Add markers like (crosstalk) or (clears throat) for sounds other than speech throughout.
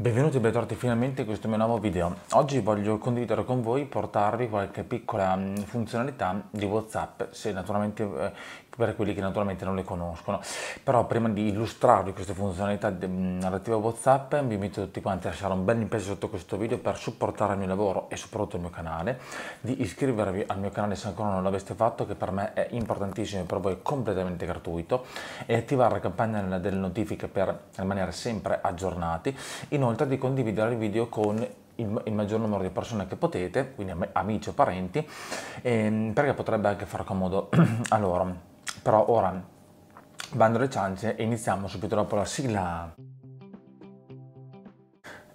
Benvenuti e bentornati finalmente in questo mio nuovo video. Oggi voglio condividere con voi, portarvi qualche piccola mm, funzionalità di Whatsapp, se naturalmente eh, per quelli che naturalmente non le conoscono. Però prima di illustrarvi queste funzionalità mm, relative WhatsApp, vi invito tutti quanti a lasciare un bel mi piace sotto questo video per supportare il mio lavoro e soprattutto il mio canale, di iscrivervi al mio canale se ancora non l'aveste fatto, che per me è importantissimo e per voi è completamente gratuito, e attivare la campanella delle notifiche per rimanere sempre aggiornati. Inoltre di condividere il video con il, maggior numero di persone che potete, quindi amici o parenti, ehm, perché potrebbe anche far comodo (clears throat) a loro. Però ora vanno le ciance e iniziamo subito dopo la sigla.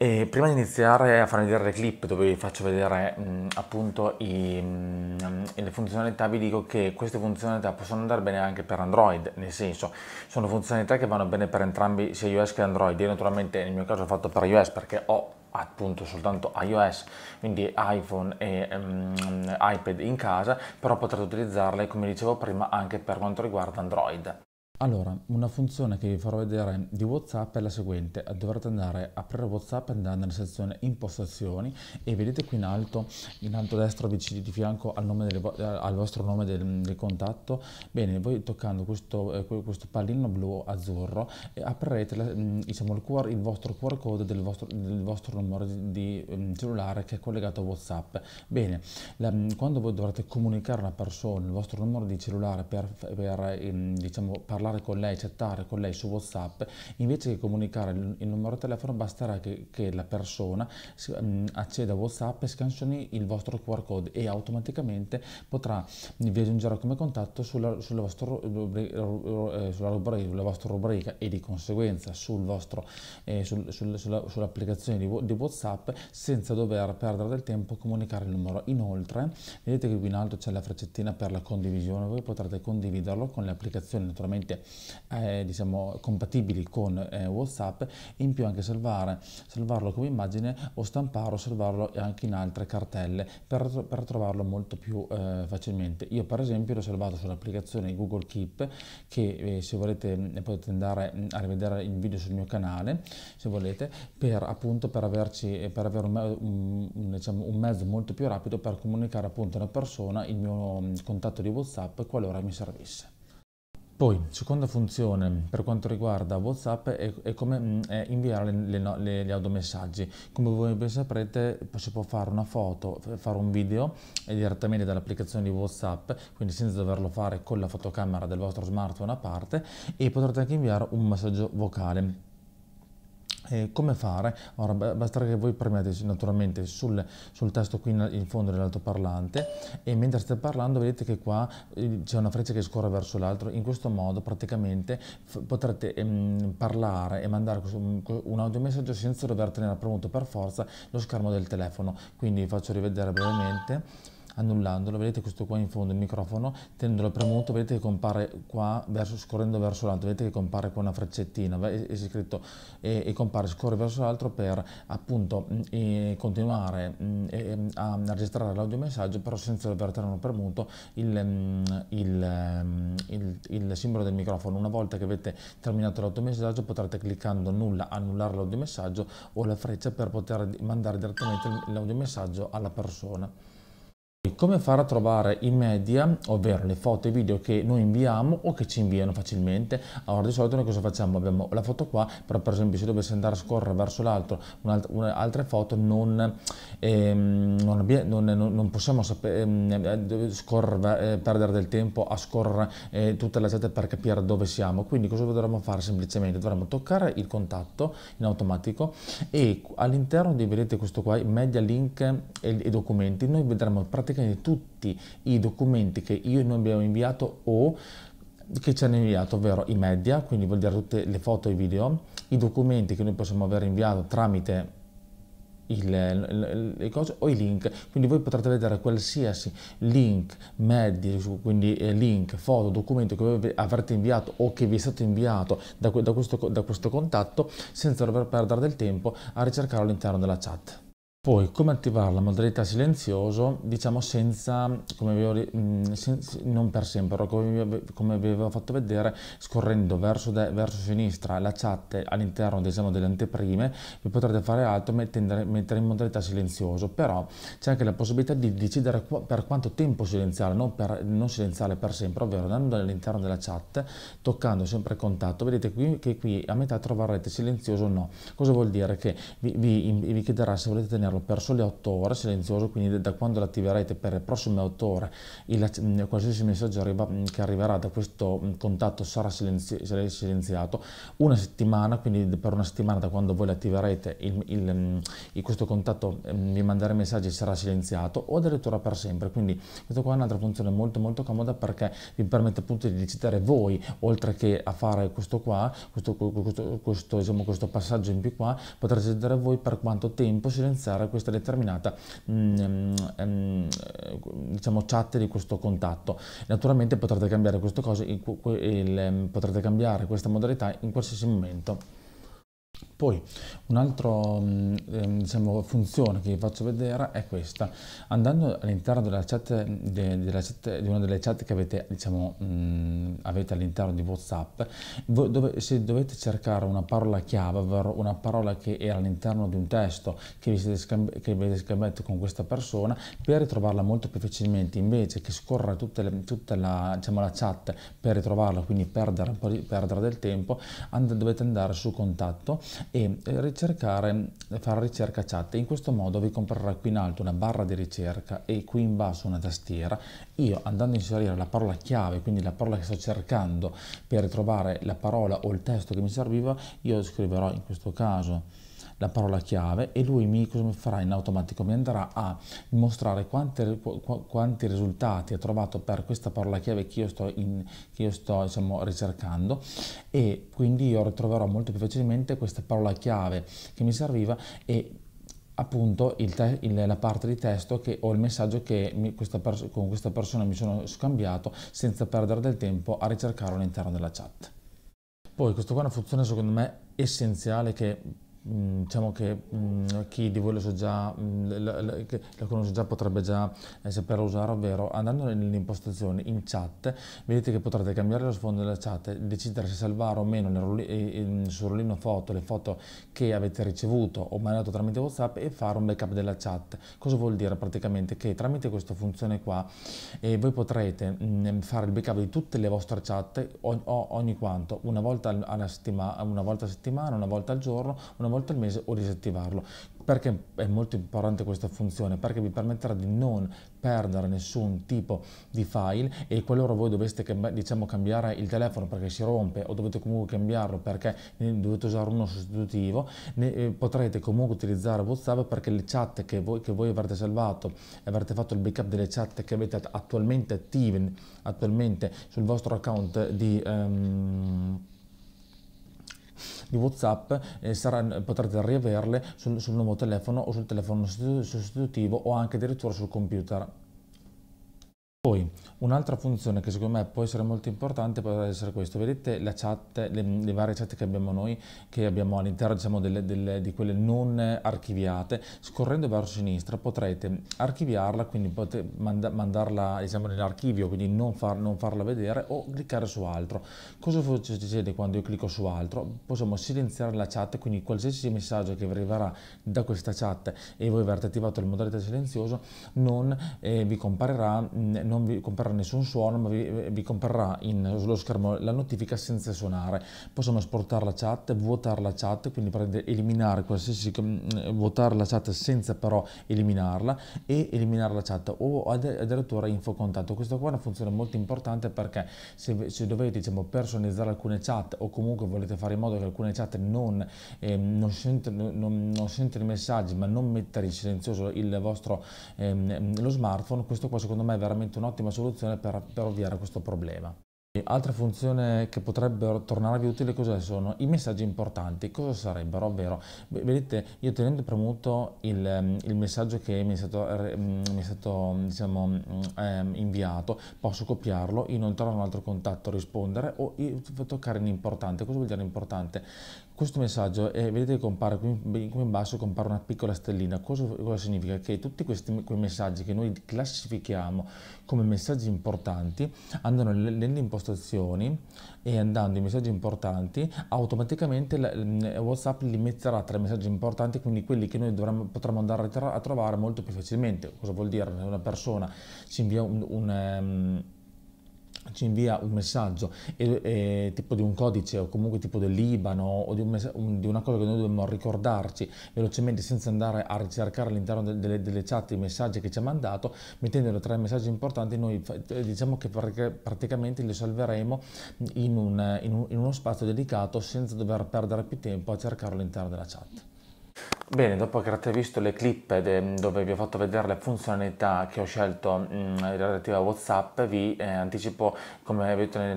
E prima di iniziare a far vedere le clip dove vi faccio vedere mh, mm, appunto i, mh, mm, le funzionalità vi dico che queste funzionalità possono andare bene anche per Android, nel senso sono funzionalità che vanno bene per entrambi sia iOS che Android, io naturalmente nel mio caso ho fatto per iOS perché ho appunto soltanto iOS, quindi iPhone e um, iPad in casa, però potrete utilizzarle come dicevo prima anche per quanto riguarda Android. Allora, una funzione che vi farò vedere di WhatsApp è la seguente. Dovrete andare a aprire WhatsApp, andare nella sezione impostazioni e vedete qui in alto, in alto a destra, vicino di fianco al, nome delle, eh, al vostro nome del, del, contatto. Bene, voi toccando questo, eh, questo pallino blu-azzurro eh, aprirete la, mm, diciamo, il, QR, il, vostro QR code del vostro, del vostro numero di, di mm, cellulare che è collegato a WhatsApp. Bene, la, mm, quando voi dovrete comunicare a una persona il vostro numero di cellulare per, per, per diciamo, parlare parlare con lei, chattare con lei su WhatsApp, invece che comunicare il, numero di telefono basterà che, che la persona si, mh, mm, acceda a WhatsApp e scansioni il vostro QR code e automaticamente potrà vi aggiungere come contatto sulla, sulla, vostro, eh, sulla, rubrica, sulla vostra rubrica e di conseguenza sul vostro, eh, sul, sul, sull'applicazione di, di, WhatsApp senza dover perdere del tempo a comunicare il numero. Inoltre, vedete che qui in alto c'è la freccettina per la condivisione, voi potrete condividerlo con le applicazioni naturalmente eh, diciamo, compatibili con eh, WhatsApp in più anche salvare, salvarlo come immagine o stamparlo, salvarlo anche in altre cartelle per, per trovarlo molto più eh, facilmente. Io per esempio l'ho salvato sull'applicazione Google Keep che eh, se volete potete andare mm, a rivedere il video sul mio canale se volete per appunto per, averci, per avere un, un, un, diciamo, un mezzo molto più rapido per comunicare appunto a una persona il mio mm, contatto di WhatsApp qualora mi servisse. Poi, seconda funzione per quanto riguarda WhatsApp è, è come mm, è inviare le, le, le, gli automessaggi. Come voi ben saprete si può fare una foto, fare un video eh, direttamente dall'applicazione di WhatsApp, quindi senza doverlo fare con la fotocamera del vostro smartphone a parte e potrete anche inviare un messaggio vocale eh, come fare? Ora, basta che voi premiate naturalmente sul, sul tasto qui in, in fondo dell'altoparlante e mentre state parlando vedete che qua eh, c'è una freccia che scorre verso l'altro. In questo modo praticamente potrete ehm, parlare e mandare un, un audiomessaggio senza dover tenere premuto per forza lo schermo del telefono. Quindi vi faccio rivedere brevemente annullandolo, vedete questo qua in fondo, il microfono, tenendolo premuto, vedete che compare qua, verso, scorrendo verso l'alto, vedete che compare qua una freccettina, e, scritto, e, e compare, scorre verso l'alto per appunto mh, mm, continuare mh, mm, a registrare l'audio messaggio, però senza aver tenuto premuto il, mh, mm, il, il, il simbolo del microfono. Una volta che avete terminato l'audiomessaggio potrete cliccando nulla annullare l'audio messaggio o la freccia per poter mandare direttamente l'audio messaggio alla persona. Come fare a trovare i media, ovvero le foto e video che noi inviamo o che ci inviano facilmente? Allora di solito noi cosa facciamo? Abbiamo la foto qua, però per esempio se dovesse andare a scorrere verso l'altro, un'altra foto non, ehm, non, non, non possiamo ehm, eh, scorrere, eh, perdere del tempo a scorrere eh, tutte le chat per capire dove siamo. Quindi cosa dovremmo fare semplicemente? Dovremmo toccare il contatto in automatico e all'interno di, vedete questo qua, media link e, e documenti, noi vedremo praticamente all'interno tutti i documenti che io e noi abbiamo inviato o che ci hanno inviato, ovvero i media, quindi vuol dire tutte le foto e i video, i documenti che noi possiamo aver inviato tramite il, le cose o i link quindi voi potrete vedere qualsiasi link media quindi eh, link foto documento che voi avrete inviato o che vi è stato inviato da, da, questo, da questo contatto senza dover perdere del tempo a ricercarlo all'interno della chat poi come attivare la modalità silenzioso, diciamo senza, come avevo, mm, senza, non per sempre, come, vi avevo fatto vedere, scorrendo verso, de, verso sinistra la chat all'interno diciamo, delle anteprime, vi potrete fare altro mettendo, mettere in modalità silenzioso, però c'è anche la possibilità di decidere qu per quanto tempo silenziare, non, per, non silenziare per sempre, ovvero andando all'interno della chat, toccando sempre il contatto, vedete qui che qui a metà troverete silenzioso o no. Cosa vuol dire? Che vi, vi, vi chiederà se volete tenerlo attivarlo per sole 8 ore, silenzioso, quindi da quando l'attiverete per le prossime 8 ore, il, mm, qualsiasi messaggio arriva, mm, che arriverà da questo mm, contatto sarà, silenzi, sarà, silenziato. Una settimana, quindi per una settimana da quando voi l'attiverete, il, il, questo contatto vi manderà messaggi sarà silenziato o addirittura per sempre. Quindi questa qua è un'altra funzione molto molto comoda perché vi permette appunto di decidere voi, oltre che a fare questo qua, questo, questo, questo, diciamo, questo passaggio in più qua, potrete decidere voi per quanto tempo silenziare utilizzare questa determinata mm, mm, ehm, diciamo, chat di questo contatto. Naturalmente potrete cambiare, cosa, ehm, potrete cambiare questa modalità in qualsiasi momento. Poi un'altra mm, ehm, diciamo, funzione che vi faccio vedere è questa. Andando all'interno della chat, de, della chat, di una delle chat che avete, diciamo, mh, mm, avete all'interno di WhatsApp, dove, se dovete cercare una parola chiave, ovvero una parola che era all'interno di un testo che vi scambi- che avete scambiato con questa persona, per ritrovarla molto più facilmente, invece che scorrere tutta, le, tutta la, diciamo, la, chat per ritrovarla, quindi perdere, perdere del tempo, and- dovete andare su contatto e eh, ricercare, fare ricerca chat. In questo modo vi comprerà qui in alto una barra di ricerca e qui in basso una tastiera. Io andando a inserire la parola chiave, quindi la parola che sto cercando per ritrovare la parola o il testo che mi serviva, io scriverò in questo caso la parola chiave e lui mi, cosa mi farà in automatico? Mi andrà a mostrare quanti, qu quanti risultati ha trovato per questa parola chiave che io sto, in, che io sto diciamo, ricercando e quindi io ritroverò molto più facilmente questa parola chiave che mi serviva e appunto il il, la parte di testo che, ho il messaggio che mi, questa con questa persona mi sono scambiato senza perdere del tempo a ricercarlo all'interno della chat. Poi questa qua è una funzione secondo me essenziale che Mm, diciamo che mm, chi di voi lo, so già, mm, la, conosce già potrebbe già eh, saperlo usare, ovvero andando nelle impostazioni in chat vedete che potrete cambiare lo sfondo della chat, decidere se salvare o meno sul rollino eh, eh, foto le foto che avete ricevuto o mandato tramite Whatsapp e fare un backup della chat. Cosa vuol dire praticamente? Che tramite questa funzione qua voi potrete mh, fare il backup di tutte le vostre chat o ogni quanto, una volta, alla settimana, una volta a settimana, una volta al giorno, una volta volta al mese o disattivarlo. Perché è molto importante questa funzione? Perché vi permetterà di non perdere nessun tipo di file e qualora voi doveste diciamo, cambiare il telefono perché si rompe o dovete comunque cambiarlo perché dovete usare uno sostitutivo, eh, potrete comunque utilizzare WhatsApp perché le chat che voi, che voi avrete salvato e avrete fatto il backup delle chat che avete attualmente attive attualmente sul vostro account di... Um, di WhatsApp eh, sarà, potrete riaverle sul, sul nuovo telefono o sul telefono sostitutivo o anche addirittura sul computer. Poi un'altra funzione che secondo me può essere molto importante potrebbe essere questo, vedete la chat, le, le, varie chat che abbiamo noi, che abbiamo all'interno diciamo, delle, delle, di quelle non archiviate, scorrendo verso sinistra potrete archiviarla, quindi potete manda, mandarla diciamo, nell'archivio, quindi non, far, non, farla vedere o cliccare su altro. Cosa succede quando io clicco su altro? Possiamo silenziare la chat, quindi qualsiasi messaggio che arriverà da questa chat e voi avrete attivato il modalità silenzioso non eh, vi comparirà, non non vi comprerà nessun suono, ma vi, vi comprerà in, sullo schermo la notifica senza suonare. Possiamo esportare la chat, vuotare la chat, quindi prendere eliminare qualsiasi, mm, vuotare la chat senza però eliminarla e eliminare la chat o addirittura info contatto. Questa qua è una funzione molto importante perché se, se dovete diciamo, personalizzare alcune chat o comunque volete fare in modo che alcune chat non, eh, non, sentono, non, non i messaggi ma non mettere in silenzioso il vostro, ehm, lo smartphone, questo qua secondo me è veramente una un'ottima soluzione per, per ovviare a questo problema. Altre funzioni che potrebbero tornarvi utili cosa sono? I messaggi importanti, cosa sarebbero? Ovvero, vedete, io tenendo premuto il, il messaggio che mi è stato, mm, mi è stato diciamo, eh, inviato, posso copiarlo, inoltrare un altro contatto, rispondere o toccare in importante. Cosa vuol dire importante? questo messaggio eh, vedete che compare qui, qui, in basso compare una piccola stellina cosa, cosa significa? che tutti questi quei messaggi che noi classifichiamo come messaggi importanti andano nelle impostazioni e andando i messaggi importanti automaticamente la, la, eh, whatsapp li metterà tra i messaggi importanti quindi quelli che noi dovremmo, potremmo andare a trovare molto più facilmente cosa vuol dire? una persona ci invia un, un um, ci invia un messaggio eh, eh, tipo di un codice o comunque tipo del Libano o di, un un, di, una cosa che noi dobbiamo ricordarci velocemente senza andare a ricercare all'interno de delle, delle, chat i messaggi che ci ha mandato, mettendolo tra i messaggi importanti noi eh, diciamo che praticamente li salveremo in, un, in, in uno spazio dedicato senza dover perdere più tempo a cercarlo all'interno della chat. Bene, dopo che avete visto le clip de, dove vi ho fatto vedere le funzionalità che ho scelto mh, mm, relative a WhatsApp, vi eh, anticipo, come avete detto nel,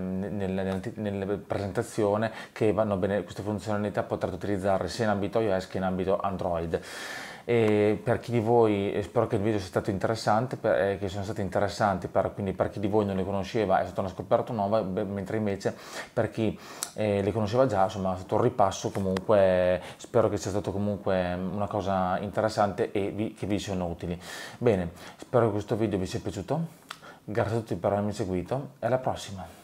nel, nel, nella presentazione, che vanno bene queste funzionalità potrete utilizzarle sia in ambito iOS che in ambito Android. E per chi di voi, spero che il video sia stato interessante, per, eh, che sono stati interessanti, per, quindi per chi di voi non le conosceva è stata una scoperta nuova, mentre invece per chi eh, le conosceva già, insomma è stato un ripasso comunque, spero che sia stato comunque una cosa interessante e vi, che vi siano utili. Bene, spero che questo video vi sia piaciuto, grazie a tutti per avermi seguito e alla prossima!